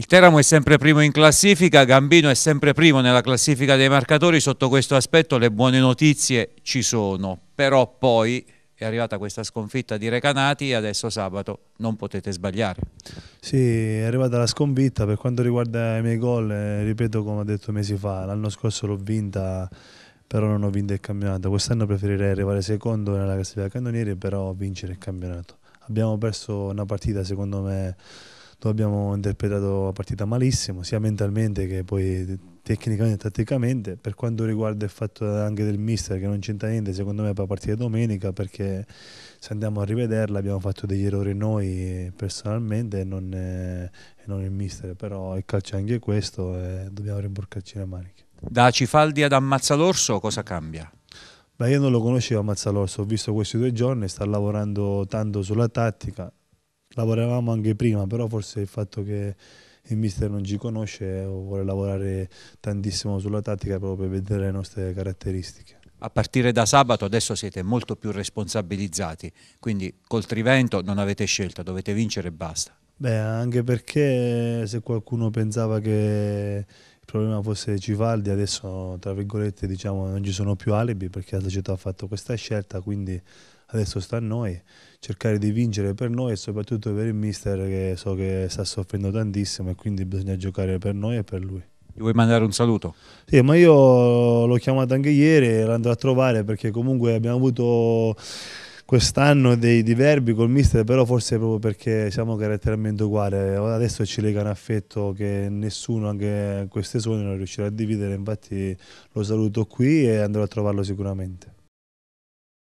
Il Teramo è sempre primo in classifica, Gambino è sempre primo nella classifica dei marcatori, sotto questo aspetto le buone notizie ci sono, però poi è arrivata questa sconfitta di Recanati e adesso sabato non potete sbagliare. Sì, è arrivata la sconfitta, per quanto riguarda i miei gol, eh, ripeto come ho detto mesi fa, l'anno scorso l'ho vinta, però non ho vinto il campionato, quest'anno preferirei arrivare secondo nella classifica cannonieri, però vincere il campionato. Abbiamo perso una partita secondo me dove abbiamo interpretato la partita malissimo, sia mentalmente che poi tecnicamente e tatticamente. Per quanto riguarda il fatto anche del mister, che non c'entra niente, secondo me per la partita domenica, perché se andiamo a rivederla abbiamo fatto degli errori noi personalmente e non, è, eh, e non il mister, però il calcio è anche questo e dobbiamo rimboccarci le maniche. Da Cifaldi ad Ammazzalorso cosa cambia? Beh, io non lo conoscevo Ammazzalorso, ho visto questi due giorni, sta lavorando tanto sulla tattica, lavoravamo anche prima, però forse il fatto che il mister non ci conosce vuole lavorare tantissimo sulla tattica proprio per vedere le nostre caratteristiche. A partire da sabato adesso siete molto più responsabilizzati, quindi col Trivento non avete scelta, dovete vincere e basta. Beh, anche perché se qualcuno pensava che il problema fosse Civaldi, adesso tra virgolette diciamo non ci sono più alibi perché la società ha fatto questa scelta, quindi adesso sta a noi cercare di vincere per noi e soprattutto per il mister che so che sta soffrendo tantissimo e quindi bisogna giocare per noi e per lui. Gli vuoi mandare un saluto? Sì, ma io l'ho chiamato anche ieri, e l'andrò a trovare perché comunque abbiamo avuto quest'anno dei diverbi col mister, però forse proprio perché siamo caratterialmente uguali. Adesso ci lega un affetto che nessuno, anche queste zone, non riuscirà a dividere. Infatti lo saluto qui e andrò a trovarlo sicuramente.